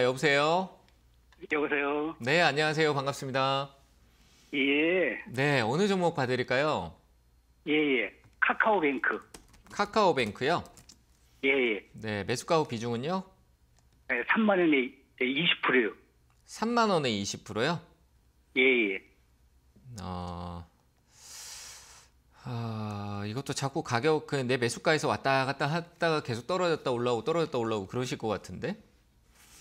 아, 여보세요. 여보세요. 네, 안녕하세요. 반갑습니다. 예. 네, 어느 종목 봐드릴까요? 예, 예. 카카오뱅크. 카카오뱅크요? 예, 예. 네, 매수가 후 비중은요? 네, 3만 원에 20%요. 3만 원에 20%요? 예, 예. 어... 아, 이것도 자꾸 가격 그 내 매수가에서 왔다 갔다 하다가 계속 떨어졌다 올라오고 떨어졌다 올라오고 그러실 것 같은데?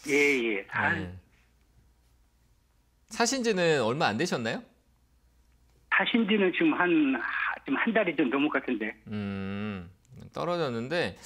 예, 예. 한 아, 네. 사신 지는 얼마 안 되셨나요? 사신 지는 지금 한, 지금 한 달이 좀 넘을 것 같은데. 음, 떨어졌는데.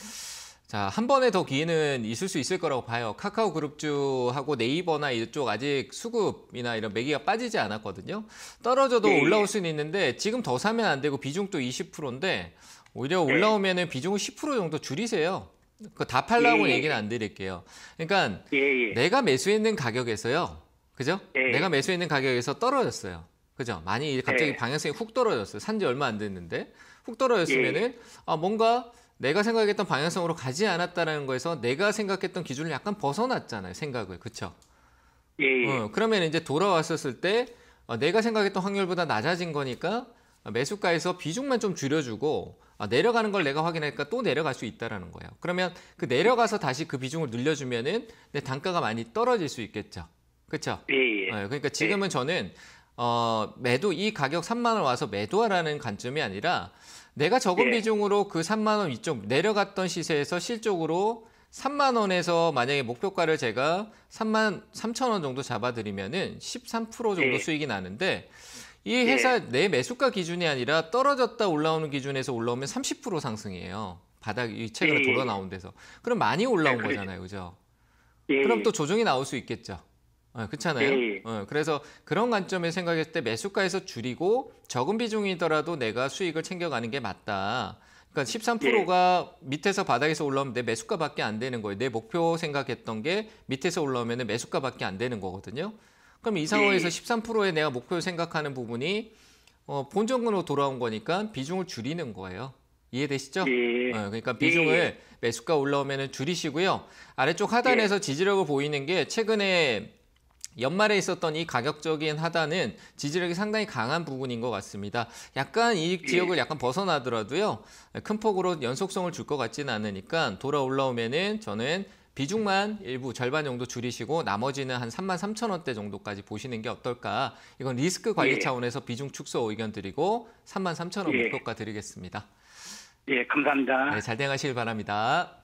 자, 한 번에 더 기회는 있을 수 있을 거라고 봐요. 카카오 그룹주하고 네이버나 이쪽 아직 수급이나 이런 매기가 빠지지 않았거든요. 떨어져도 네. 올라올 수는 있는데 지금 더 사면 안 되고 비중도 20%인데 오히려 예. 올라오면은 비중을 10% 정도 줄이세요. 그다 팔라고 예, 예 얘기는 예. 안 드릴게요. 그러니까 예, 예. 내가 매수했는 가격에서요. 그죠? 내가 매수했는 가격에서 떨어졌어요. 그죠? 많이 갑자기 방향성이 훅 떨어졌어요. 산 지 얼마 안 됐는데 훅 떨어졌으면은 아 뭔가 내가 생각했던 방향성으로 가지 않았다라는 거에서 내가 생각했던 기준을 약간 벗어났잖아요. 생각을. 그쵸죠 예. 어, 그러면 이제 돌아왔었을 때 어, 내가 생각했던 확률보다 낮아진 거니까 매수가에서 비중만 좀 줄여주고 아, 내려가는 걸 내가 확인하니까 또 내려갈 수 있다라는 거예요. 그러면 그 내려가서 다시 그 비중을 늘려주면은 내 단가가 많이 떨어질 수 있겠죠. 그렇죠? 예, 예. 네, 그러니까 네. 지금은 예. 저는 어, 매도 이 가격 3만 원 와서 매도하라는 관점이 아니라 내가 적은 예. 비중으로 그 3만 원 위쪽 내려갔던 시세에서 실적으로 3만 원에서 만약에 목표가를 제가 3만 3천 원 정도 잡아드리면은 13% 정도 예. 수익이 나는데 이 예. 회사 예. 내 매수가 기준이 아니라 떨어졌다 올라오는 기준에서 올라오면 30% 상승이에요. 바닥 이 최근에 예. 돌아 나온 데서. 그럼 많이 올라온 아, 거잖아요, 그죠? 예. 그럼 또 조정이 나올 수 있겠죠. 어, 그렇잖아요. 네. 어, 그래서 그런 관점에 생각했을 때 매수가에서 줄이고 적은 비중이더라도 내가 수익을 챙겨가는 게 맞다. 그러니까 13%가 네. 밑에서 바닥에서 올라오면 내 매수가밖에 안 되는 거예요. 내 목표 생각했던 게 밑에서 올라오면 매수가밖에 안 되는 거거든요. 그럼 이 상황에서 네. 예. 13%의 내가 목표를 생각하는 부분이 어, 본전으로 돌아온 거니까 비중을 줄이는 거예요. 이해되시죠? 예. 어, 그러니까 비중을 예. 매수가 올라오면 줄이시고요. 아래쪽 하단에서 예. 지지력을 보이는 게 최근에 연말에 있었던 이 가격적인 하단은 지지력이 상당히 강한 부분인 것 같습니다. 약간 이 예. 지역을 약간 벗어나더라도요. 큰 폭으로 연속성을 줄 것 같지는 않으니까 돌아 올라오면은 저는 비중만 일부 절반 정도 줄이시고 나머지는 한 3만 3천 원대 정도까지 보시는 게 어떨까. 이건 리스크 관리 예. 차원에서 비중 축소 의견 드리고 3만 3천 원 예. 목표가 드리겠습니다. 예, 감사합니다. 네, 잘 대응하시길 바랍니다.